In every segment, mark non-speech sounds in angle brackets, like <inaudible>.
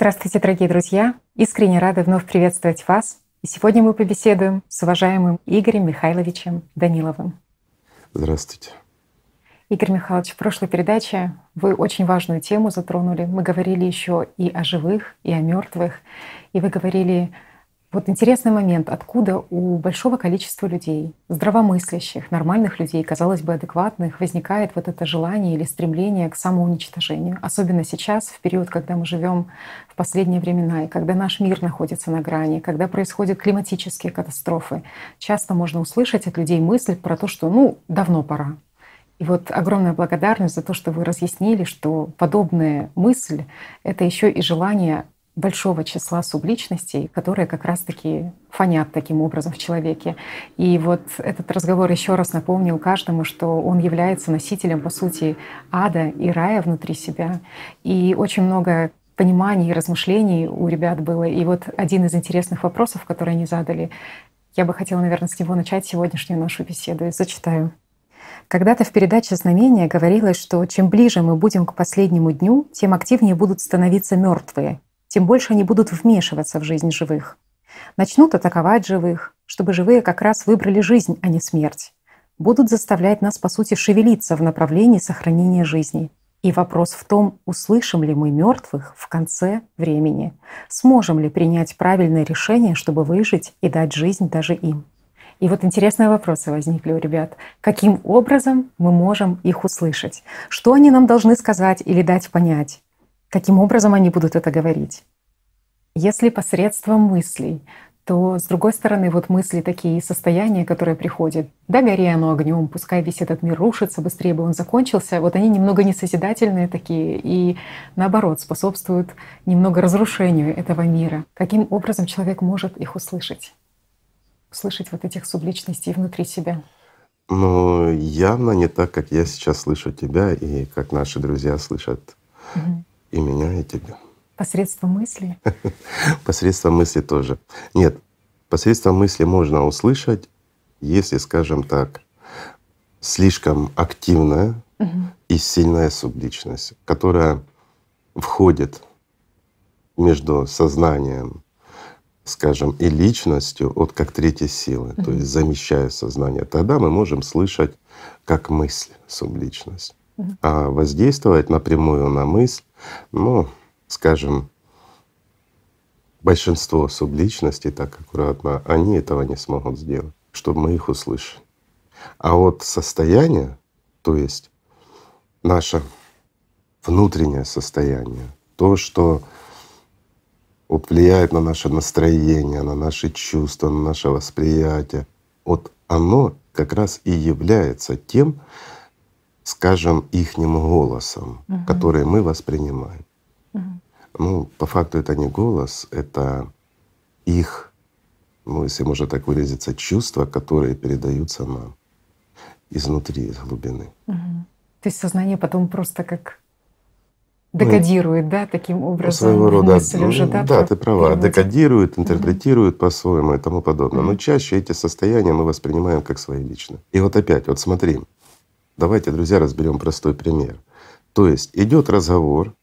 Здравствуйте, дорогие друзья! Искренне рады вновь приветствовать вас. И сегодня мы побеседуем с уважаемым Игорем Михайловичем Даниловым. Здравствуйте. Игорь Михайлович, в прошлой передаче вы очень важную тему затронули. Мы говорили еще и о живых, и о мертвых. И вы говорили вот интересный момент, откуда у большого количества людей, здравомыслящих, нормальных людей, казалось бы, адекватных, возникает вот это желание или стремление к самоуничтожению. Особенно сейчас, в период, когда мы живем в последние времена, и когда наш мир находится на грани, когда происходят климатические катастрофы, часто можно услышать от людей мысль про то, что ну, давно пора, и вот огромная благодарность за то, что вы разъяснили, что подобная мысль — это еще и желание большого числа субличностей, которые как раз-таки фонят таким образом в человеке. И вот этот разговор еще раз напомнил каждому, что он является носителем, по сути, ада и рая внутри себя. И очень много пониманий и размышлений у ребят было. И вот один из интересных вопросов, который они задали, я бы хотела, наверное, с него начать сегодняшнюю нашу беседу. И зачитаю. Когда-то в передаче «Знамения» говорилось, что чем ближе мы будем к последнему дню, тем активнее будут становиться мертвые, тем больше они будут вмешиваться в жизнь живых. Начнут атаковать живых, чтобы живые как раз выбрали жизнь, а не смерть. Будут заставлять нас, по сути, шевелиться в направлении сохранения жизни. И вопрос в том, услышим ли мы мертвых в конце времени, сможем ли принять правильное решение, чтобы выжить и дать жизнь даже им. И вот интересные вопросы возникли у ребят. Каким образом мы можем их услышать? Что они нам должны сказать или дать понять? каким образом они будут это говорить. Если посредством мыслей, то, с другой стороны, вот мысли такие состояния, которые приходят, да, гори оно огнем, пускай весь этот мир рушится, быстрее бы он закончился, вот они немного несозидательные такие и, наоборот, способствуют немного разрушению этого мира. Каким образом человек может их услышать? Услышать вот этих субличностей внутри себя? Ну, явно не так, как я сейчас слышу тебя и как наши друзья слышат угу и меня, и тебя. Посредством мысли? <laughs> посредством мысли тоже. Нет, посредством мысли можно услышать, если, скажем так, слишком активная и сильная субличность, которая входит между сознанием, скажем, и личностью от как третьей силы, то есть замещая сознание. Тогда мы можем слышать как мысль субличность а воздействовать напрямую на мысль, ну, скажем, большинство субличностей так аккуратно, они этого не смогут сделать, чтобы мы их услышали. А вот состояние, то есть наше внутреннее состояние, то, что вот влияет на наше настроение, на наши чувства, на наше восприятие, вот оно как раз и является тем, скажем, ихним голосом, угу. который мы воспринимаем. Угу. Ну, по факту это не голос, это их, ну, если можно так выразиться, чувства, которые передаются нам изнутри, из глубины. Угу. То есть сознание потом просто как декодирует, ну, да, таким образом. Своего <laughs> рода. Мысль уже, ну, да, да ты права. Переводит. Декодирует, интерпретирует угу. по-своему и тому подобное. Угу. Но чаще эти состояния мы воспринимаем как свои личные. И вот опять, вот смотри, Давайте, друзья, разберем простой пример. То есть идет разговор,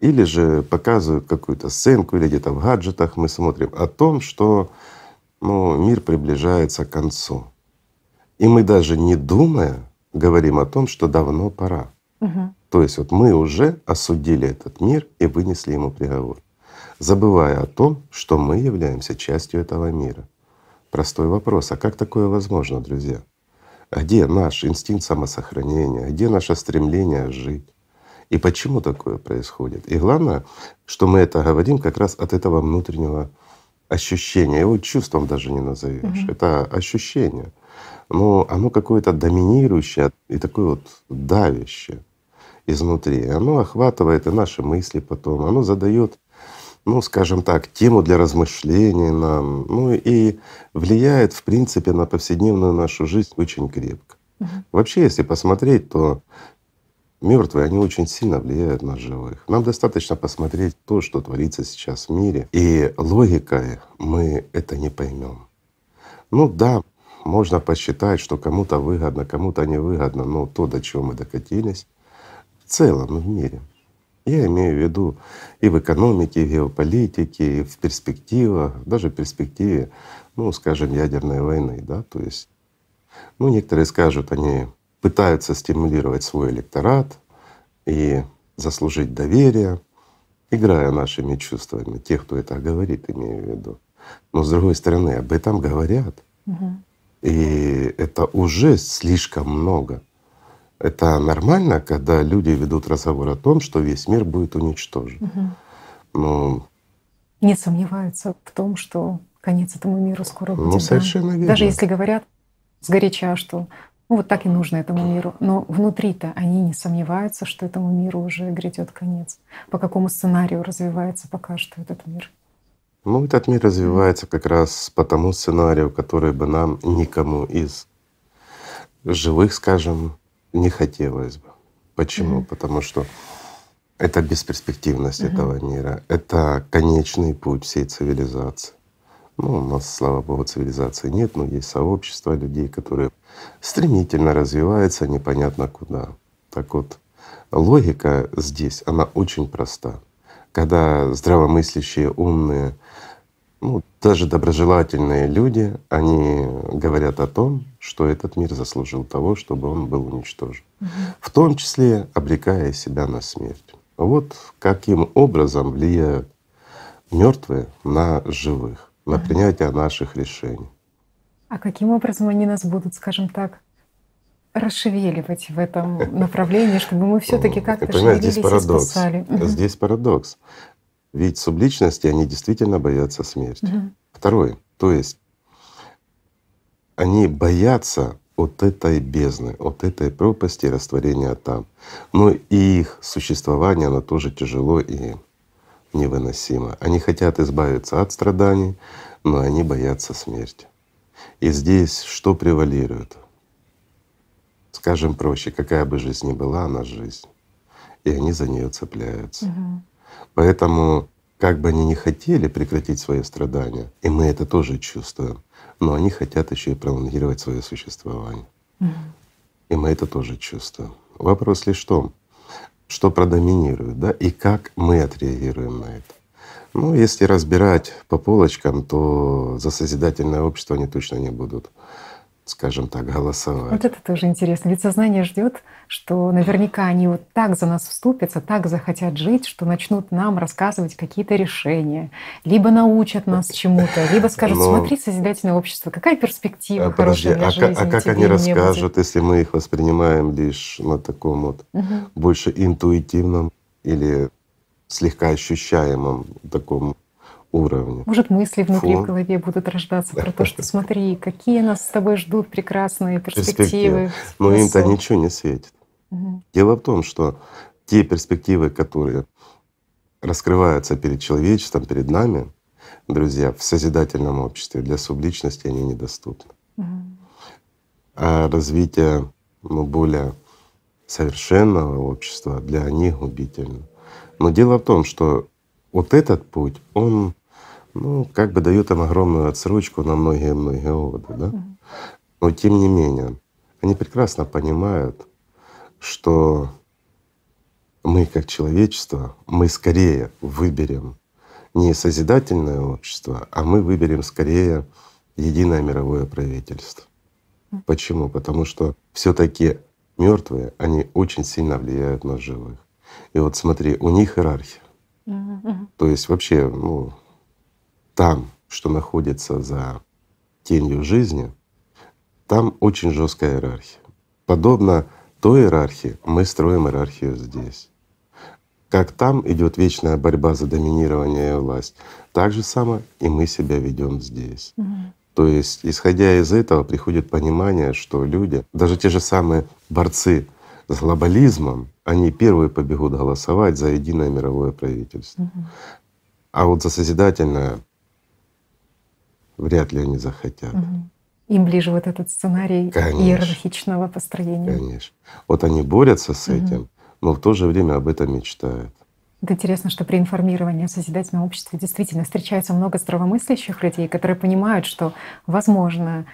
или же показывают какую-то сценку, или где-то в гаджетах мы смотрим о том, что ну, мир приближается к концу. И мы даже не думая говорим о том, что давно пора. Угу. То есть вот мы уже осудили этот мир и вынесли ему приговор, забывая о том, что мы являемся частью этого мира. Простой вопрос, а как такое возможно, друзья? А где наш инстинкт самосохранения? Где наше стремление жить? И почему такое происходит? И главное, что мы это говорим как раз от этого внутреннего ощущения, его чувством даже не назовешь, Mm-hmm. это ощущение. Но оно какое-то доминирующее и такое вот давящее изнутри. Оно охватывает и наши мысли потом, оно задает ну, скажем так, тему для размышлений нам, ну и влияет, в принципе, на повседневную нашу жизнь очень крепко. Вообще, если посмотреть, то мертвые, они очень сильно влияют на живых. Нам достаточно посмотреть то, что творится сейчас в мире, и логикой мы это не поймем. Ну да, можно посчитать, что кому-то выгодно, кому-то невыгодно, но то, до чего мы докатились, в целом в мире, я имею в виду и в экономике, и в геополитике, и в перспективах, даже в перспективе, ну, скажем, ядерной войны, да, то есть, ну, некоторые скажут, они пытаются стимулировать свой электорат и заслужить доверие, играя нашими чувствами, тех, кто это говорит, имею в виду. Но с другой стороны, об этом говорят. Угу. И это уже слишком много. Это нормально, когда люди ведут разговор о том, что весь мир будет уничтожен. Но... Не сомневаются в том, что конец этому миру скоро ну, будет. Ну, совершенно да? верно. Даже если говорят сгоряча, что ну, вот так и нужно этому миру. Но внутри-то они не сомневаются, что этому миру уже грядет конец. По какому сценарию развивается пока что этот мир? Ну, этот мир развивается как раз по тому сценарию, который бы нам никому из живых, скажем, не хотелось бы. Почему? Mm-hmm. Потому что это бесперспективность mm-hmm. этого мира, это конечный путь всей цивилизации. Ну, у нас, слава богу, цивилизации нет, но есть сообщество людей, которые стремительно развиваются непонятно куда. Так вот, логика здесь, она очень проста. Когда здравомыслящие, умные, ну, даже доброжелательные люди, они говорят о том, что этот мир заслужил того, чтобы он был уничтожен, угу. в том числе обрекая себя на смерть. Вот каким образом влияют мертвые на живых, на угу. принятие наших решений. А каким образом они нас будут, скажем так, расшевеливать в этом направлении, чтобы мы все-таки как-то шевелились здесь парадокс. и спасали. Здесь парадокс. Ведь субличности, они действительно боятся смерти. Угу. Второе. То есть они боятся от этой бездны, от этой пропасти растворения там. Но и их существование, оно тоже тяжело и невыносимо. Они хотят избавиться от страданий, но они боятся смерти. И здесь что превалирует? Скажем проще, какая бы жизнь ни была, она жизнь. И они за нее цепляются. Угу. Поэтому, как бы они ни хотели прекратить свои страдания, и мы это тоже чувствуем, но они хотят еще и пролонгировать свое существование. И мы это тоже чувствуем. Вопрос лишь в том, что продоминирует, да, и как мы отреагируем на это. Ну, если разбирать по полочкам, то за созидательное общество они точно не будут скажем так, голосовать. Вот это тоже интересно. Ведь сознание ждет, что наверняка они вот так за нас вступятся, так захотят жить, что начнут нам рассказывать какие-то решения. Либо научат нас чему-то, либо скажут, смотри, созидательное общество, какая перспектива а, хорошая для а а жизни. А как они расскажут, если мы их воспринимаем лишь на таком вот больше интуитивном или слегка ощущаемом таком уровне. Может, мысли внутри Фу. в голове будут рождаться про то, что <laughs> смотри, какие нас с тобой ждут прекрасные перспективы. Но им-то ничего не светит. Дело в том, что те перспективы, которые раскрываются перед человечеством, перед нами, друзья, в созидательном обществе для субличности они недоступны. А развитие ну, более совершенного общества для них губительно. Но дело в том, что вот этот путь, он ну, как бы дает им огромную отсрочку на многие-многие годы, да. Но тем не менее, они прекрасно понимают, что мы как человечество, мы скорее выберем не созидательное общество, а мы выберем скорее единое мировое правительство. Почему? Потому что все-таки мертвые, они очень сильно влияют на живых. И вот смотри, у них иерархия. То есть вообще, ну, там, что находится за тенью жизни, там очень жесткая иерархия. Подобно той иерархии мы строим иерархию здесь. Как там идет вечная борьба за доминирование и власть, так же само и мы себя ведем здесь. Угу. То есть, исходя из этого, приходит понимание, что люди, даже те же самые борцы с глобализмом, они первые побегут голосовать за единое мировое правительство. Угу. А вот за созидательное вряд ли они захотят. Угу. Им ближе вот этот сценарий Конечно. иерархичного построения. Конечно. Вот они борются с угу. этим, но в то же время об этом мечтают. Это интересно, что при информировании о созидательном обществе действительно встречается много здравомыслящих людей, которые понимают, что возможно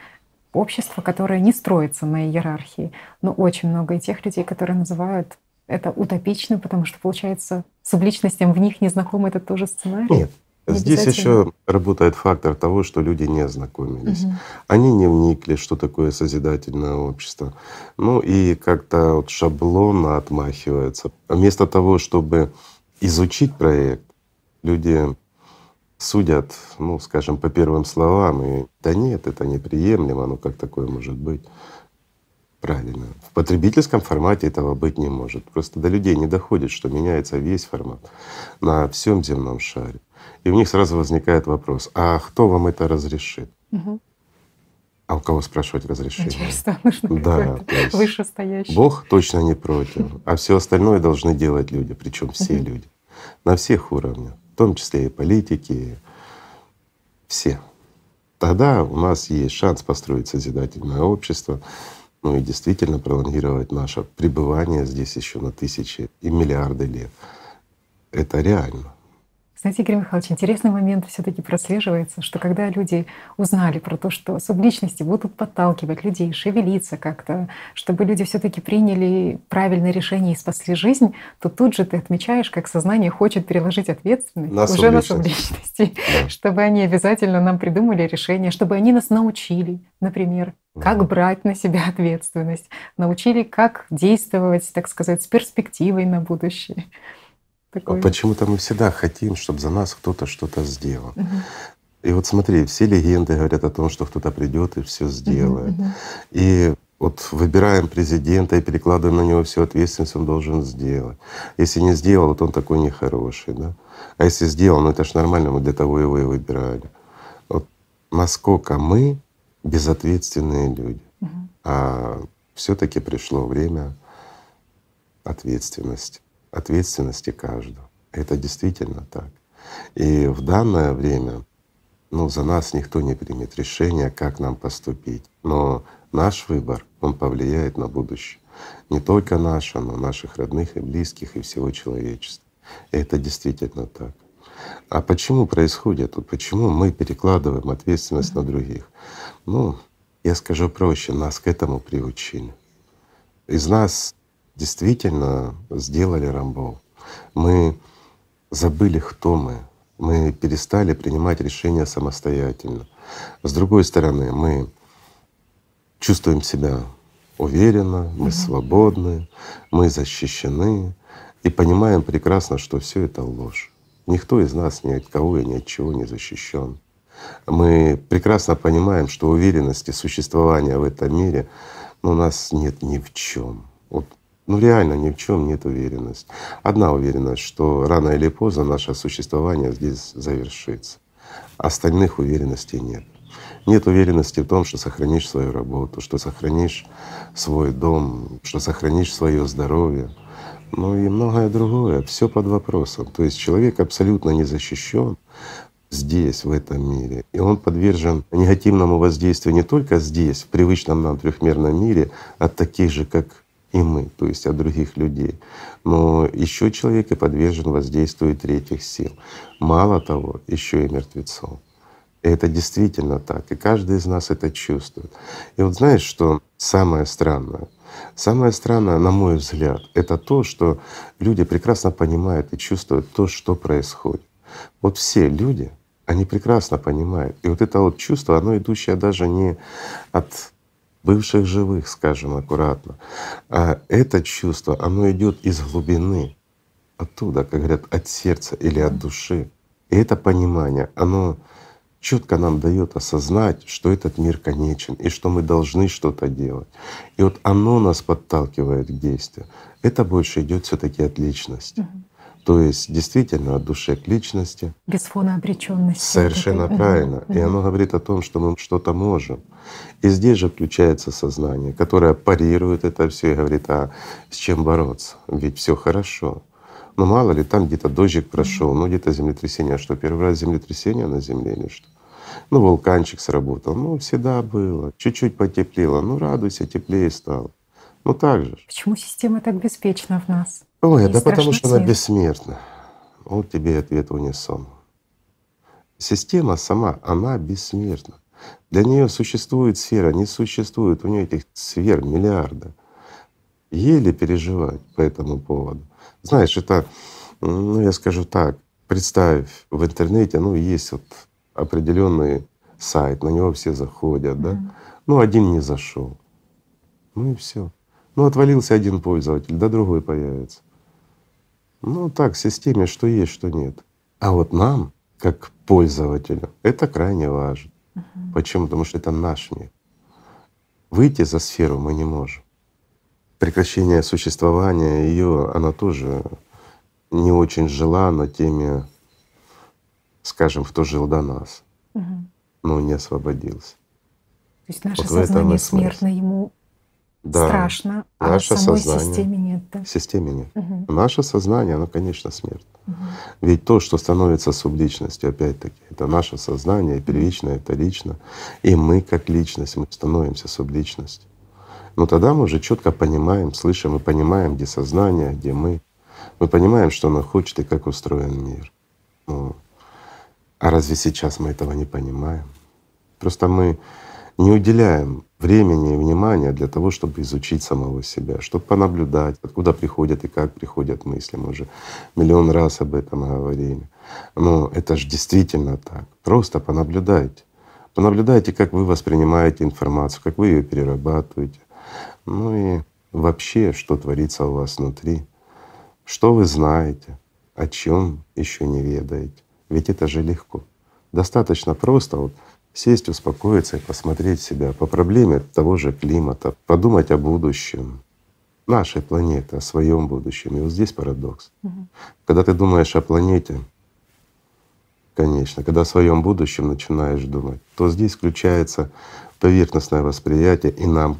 общество, которое не строится на иерархии. Но очень много и тех людей, которые называют это утопичным, потому что, получается, с субличностям в них незнаком этот тоже сценарий. Нет, Здесь еще работает фактор того, что люди не ознакомились. Угу. Они не вникли, что такое созидательное общество. Ну и как-то вот шаблонно отмахиваются. Вместо того, чтобы изучить проект, люди судят, ну, скажем, по первым словам, и да нет, это неприемлемо, ну как такое может быть? Правильно. В потребительском формате этого быть не может. Просто до людей не доходит, что меняется весь формат на всем земном шаре. И у них сразу возникает вопрос, а кто вам это разрешит? Угу. А у кого спрашивать разрешение? Начальство нужно да, то есть Бог точно не против, а все остальное должны делать люди, причем все люди, на всех уровнях, в том числе и политики, все. Тогда у нас есть шанс построить созидательное общество, ну и действительно пролонгировать наше пребывание здесь еще на тысячи и миллиарды лет. Это реально. Знаете, Игорь Михайлович, интересный момент все-таки прослеживается, что когда люди узнали про то, что субличности будут подталкивать людей, шевелиться как-то, чтобы люди все-таки приняли правильное решение и спасли жизнь, то тут же ты отмечаешь, как сознание хочет переложить ответственность на уже на субличности, да. <laughs> чтобы они обязательно нам придумали решение, чтобы они нас научили, например, как брать на себя ответственность, научили, как действовать, так сказать, с перспективой на будущее. А такой. Почему-то мы всегда хотим, чтобы за нас кто-то что-то сделал. И вот смотри, все легенды говорят о том, что кто-то придет и все сделает. И вот выбираем президента и перекладываем на него всю ответственность, он должен сделать. Если не сделал, вот он такой нехороший, да. А если сделал, ну это ж нормально, мы для того его и выбирали. Вот насколько мы безответственные люди. Угу. А все-таки пришло время ответственности ответственности каждого. Это действительно так. И в данное время ну, за нас никто не примет решение, как нам поступить. Но наш выбор, он повлияет на будущее. Не только наше, но наших родных и близких и всего человечества. И это действительно так. А почему происходит? почему мы перекладываем ответственность на других? Ну, я скажу проще, нас к этому приучили. Из нас действительно сделали Рамбо. Мы забыли, кто мы. Мы перестали принимать решения самостоятельно. С другой стороны, мы чувствуем себя уверенно, мы mm-hmm. свободны, мы защищены и понимаем прекрасно, что все это ложь. Никто из нас ни от кого и ни от чего не защищен. Мы прекрасно понимаем, что уверенности существования в этом мире ну, у нас нет ни в чем. Вот ну реально ни в чем нет уверенности. Одна уверенность, что рано или поздно наше существование здесь завершится. Остальных уверенностей нет. Нет уверенности в том, что сохранишь свою работу, что сохранишь свой дом, что сохранишь свое здоровье. Ну и многое другое. Все под вопросом. То есть человек абсолютно не защищен здесь, в этом мире. И он подвержен негативному воздействию не только здесь, в привычном нам трехмерном мире, от а таких же, как и мы, то есть от других людей. Но еще человек и подвержен воздействию третьих сил. Мало того, еще и мертвецов. И это действительно так, и каждый из нас это чувствует. И вот знаешь, что самое странное? Самое странное, на мой взгляд, это то, что люди прекрасно понимают и чувствуют то, что происходит. Вот все люди, они прекрасно понимают. И вот это вот чувство, оно идущее даже не от бывших живых, скажем аккуратно. А это чувство, оно идет из глубины, оттуда, как говорят, от сердца или от души. И это понимание, оно четко нам дает осознать, что этот мир конечен и что мы должны что-то делать. И вот оно нас подталкивает к действию. Это больше идет все-таки от личности. Uh-huh. То есть действительно от души к личности. Без фона обреченности. Совершенно правильно. И оно говорит о том, что мы что-то можем. И здесь же включается сознание, которое парирует это все и говорит, а с чем бороться? Ведь все хорошо. Но ну, мало ли, там где-то дождик прошел, ну где-то землетрясение. А что, первый раз землетрясение на Земле или что? Ну, вулканчик сработал. Ну, всегда было. Чуть-чуть потеплело. Ну, радуйся, теплее стало. Ну так же. Почему система так беспечна в нас? Ой, И да потому что цвет. она бессмертна. Вот тебе ответ унисон. Система сама, она бессмертна. Для нее существует сфера, не существует. У нее этих сфер миллиарда. Еле переживать по этому поводу. Знаешь, это, ну я скажу так, представь, в интернете, ну есть вот определенный сайт, на него все заходят, mm-hmm. да. Ну один не зашел, ну и все. Ну, отвалился один пользователь, да другой появится. Ну, так, в системе что есть, что нет. А вот нам, как пользователю, это крайне важно. Uh-huh. Почему? Потому что это наш мир. Выйти за сферу мы не можем. Прекращение существования ее, она тоже не очень жила на теме, скажем, кто жил до нас, Uh-huh. но ну, не освободился. То есть наше вот сознание смертно ему да. страшно, а Наше а самой сознание, системе нет. Да? Системе нет. Угу. Наше сознание, оно, конечно, смертно. Угу. Ведь то, что становится субличностью, опять-таки, это наше сознание, Первичное это лично. И мы, как личность, мы становимся субличностью. Но тогда мы уже четко понимаем, слышим и понимаем, где сознание, где мы. Мы понимаем, что оно хочет и как устроен мир. Ну, а разве сейчас мы этого не понимаем? Просто мы не уделяем времени и внимания для того, чтобы изучить самого себя, чтобы понаблюдать, откуда приходят и как приходят мысли. Мы уже миллион раз об этом говорили. Но это же действительно так. Просто понаблюдайте. Понаблюдайте, как вы воспринимаете информацию, как вы ее перерабатываете. Ну и вообще, что творится у вас внутри, что вы знаете, о чем еще не ведаете. Ведь это же легко. Достаточно просто вот сесть, успокоиться и посмотреть себя по проблеме того же климата, подумать о будущем нашей планеты, о своем будущем. И вот здесь парадокс. Угу. Когда ты думаешь о планете, конечно, когда о своем будущем начинаешь думать, то здесь включается поверхностное восприятие, и нам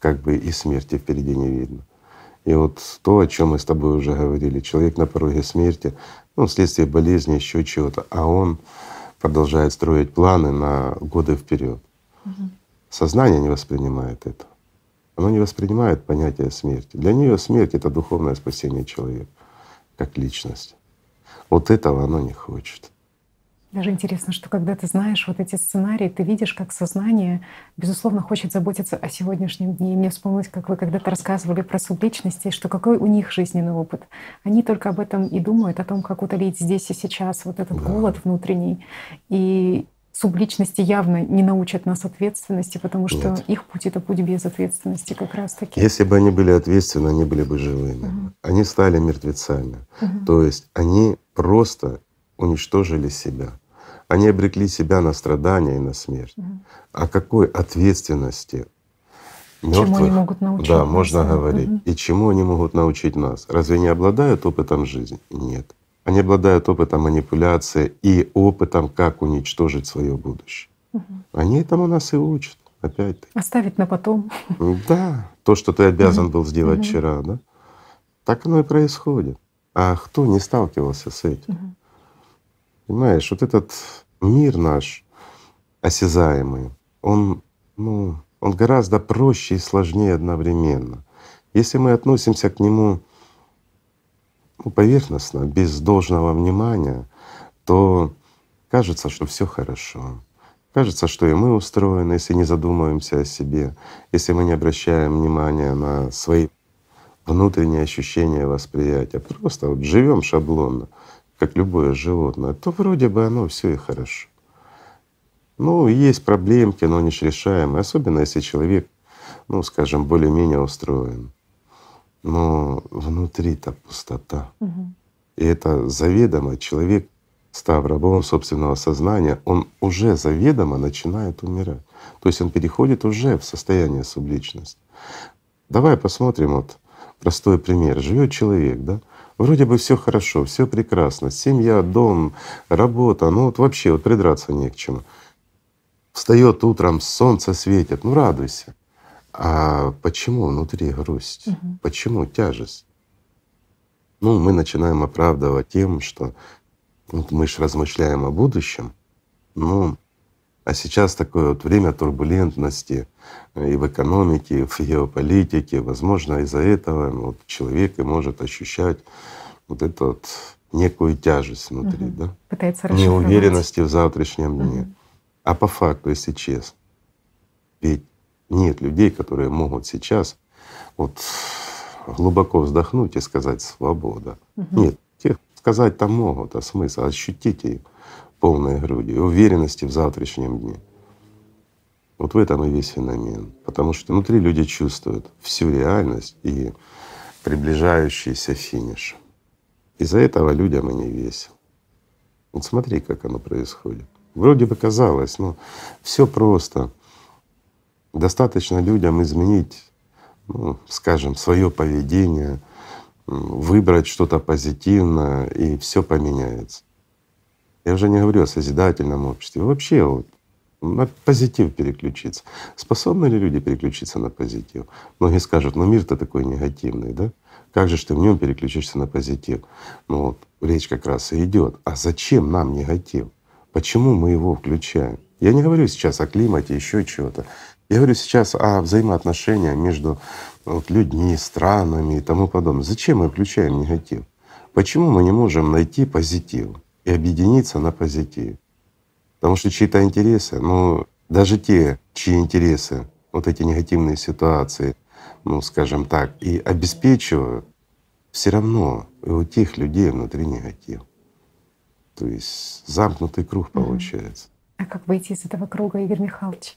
как бы и смерти впереди не видно. И вот то, о чем мы с тобой уже говорили, человек на пороге смерти, ну, вследствие болезни, еще чего-то, а он продолжает строить планы на годы вперед. Угу. Сознание не воспринимает это. Оно не воспринимает понятие смерти. Для нее смерть — это духовное спасение человека как личности. Вот этого оно не хочет. Даже интересно, что когда ты знаешь вот эти сценарии, ты видишь, как сознание, безусловно, хочет заботиться о сегодняшнем дне. И мне вспомнилось, как вы когда-то рассказывали про субличности, что какой у них жизненный опыт. Они только об этом и думают, о том, как утолить здесь и сейчас вот этот голод внутренний. И субличности явно не научат нас ответственности, потому что Нет. их путь — это путь без ответственности как раз-таки. Если бы они были ответственны, они были бы живыми. Угу. Они стали мертвецами. Угу. То есть они просто уничтожили себя. Они обрекли себя на страдания и на смерть. Угу. О какой ответственности мертвых, чему они могут научить да, нас, можно да. говорить. Угу. И чему они могут научить нас? Разве не обладают опытом жизни? Нет. Они обладают опытом манипуляции и опытом, как уничтожить свое будущее. Угу. Они этому нас и учат, опять-таки. Оставить на потом. Да, то, что ты обязан был сделать угу. вчера, да? Так оно и происходит. А кто не сталкивался с этим? Угу. Понимаешь, вот этот мир наш осязаемый, он, ну, он гораздо проще и сложнее одновременно. Если мы относимся к нему ну, поверхностно, без должного внимания, то кажется, что все хорошо. Кажется, что и мы устроены, если не задумываемся о себе, если мы не обращаем внимания на свои внутренние ощущения, восприятия. Просто вот живем шаблонно — как любое животное, то вроде бы оно все и хорошо. Ну, есть проблемки, но они же решаемые, особенно если человек, ну, скажем, более-менее устроен. Но внутри-то пустота. Угу. И это заведомо человек, став рабом собственного сознания, он уже заведомо начинает умирать. То есть он переходит уже в состояние субличности. Давай посмотрим вот простой пример. Живет человек, да? Вроде бы все хорошо, все прекрасно. Семья, дом, работа. Ну вот вообще вот придраться не к чему. Встает утром, солнце светит, ну радуйся. А почему внутри грусть? Угу. Почему тяжесть? Ну, мы начинаем оправдывать тем, что вот мы же размышляем о будущем, ну а сейчас такое вот время турбулентности э, и в экономике, и в геополитике. Возможно, из-за этого ну, вот человек и может ощущать вот эту вот некую тяжесть внутри, угу. да? Пытается Неуверенности в завтрашнем дне. Угу. А по факту, если честно, ведь нет людей, которые могут сейчас вот глубоко вздохнуть и сказать «свобода». Угу. Нет, тех сказать там могут, а смысл — ощутите их полной грудью, уверенности в завтрашнем дне. Вот в этом и весь феномен. Потому что внутри люди чувствуют всю реальность и приближающийся финиш. Из-за этого людям и не весело. Вот смотри, как оно происходит. Вроде бы казалось, но все просто. Достаточно людям изменить, ну, скажем, свое поведение, выбрать что-то позитивное, и все поменяется. Я уже не говорю о созидательном обществе. Вообще вот на позитив переключиться. Способны ли люди переключиться на позитив? Многие скажут, ну мир-то такой негативный, да? Как же ты в нем переключишься на позитив? Ну вот речь как раз и идет. А зачем нам негатив? Почему мы его включаем? Я не говорю сейчас о климате, еще чего-то. Я говорю сейчас о взаимоотношениях между вот, людьми, странами и тому подобное. Зачем мы включаем негатив? Почему мы не можем найти позитив? и объединиться на позитив. Потому что чьи-то интересы, ну даже те, чьи интересы вот эти негативные ситуации, ну скажем так, и обеспечивают, все равно и у тех людей внутри негатив. То есть замкнутый круг получается. А как выйти из этого круга, Игорь Михайлович?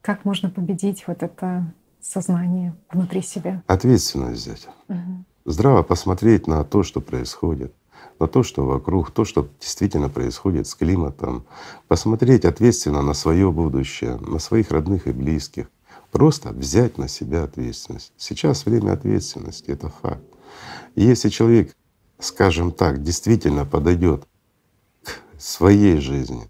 Как можно победить вот это сознание внутри себя? Ответственность взять. Угу. Здраво посмотреть на то, что происходит на то, что вокруг, то, что действительно происходит с климатом, посмотреть ответственно на свое будущее, на своих родных и близких, просто взять на себя ответственность. Сейчас время ответственности, это факт. И если человек, скажем так, действительно подойдет к своей жизни,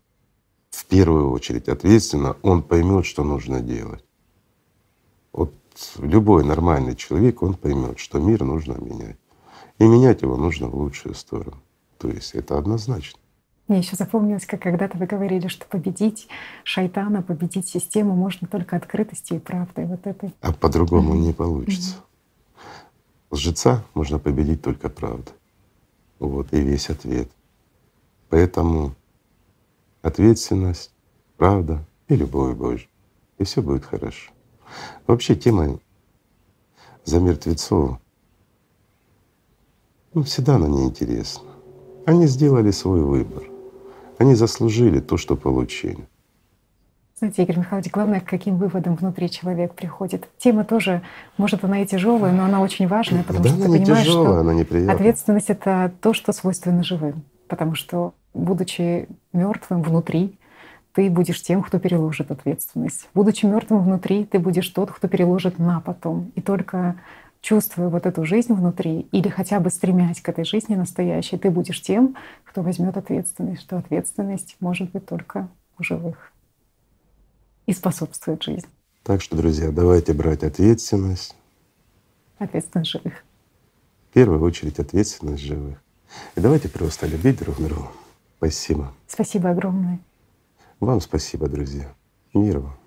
в первую очередь ответственно, он поймет, что нужно делать. Вот любой нормальный человек, он поймет, что мир нужно менять. И менять его нужно в лучшую сторону. То есть это однозначно. Мне еще запомнилось, как когда-то вы говорили, что победить шайтана, победить систему можно только открытостью и правдой вот этой. А по-другому не получится. Mm-hmm. Лжеца можно победить только правдой. Вот и весь ответ. Поэтому ответственность, правда и любовь Божья. И все будет хорошо. Вообще тема за мертвецов ну, всегда она неинтересна. Они сделали свой выбор. Они заслужили то, что получили. Знаете, Игорь Михайлович, главное, к каким выводам внутри человек приходит. Тема тоже, может, она и тяжелая, но она очень важная, потому да, что ты понимаешь, тяжелая, что она неприятна. ответственность — это то, что свойственно живым. Потому что, будучи мертвым внутри, ты будешь тем, кто переложит ответственность. Будучи мертвым внутри, ты будешь тот, кто переложит на потом. И только чувствуя вот эту жизнь внутри или хотя бы стремясь к этой жизни настоящей, ты будешь тем, кто возьмет ответственность, что ответственность может быть только у живых и способствует жизни. Так что, друзья, давайте брать ответственность. Ответственность живых. В первую очередь ответственность живых. И давайте просто любить друг друга. Спасибо. Спасибо огромное. Вам спасибо, друзья. Мир вам.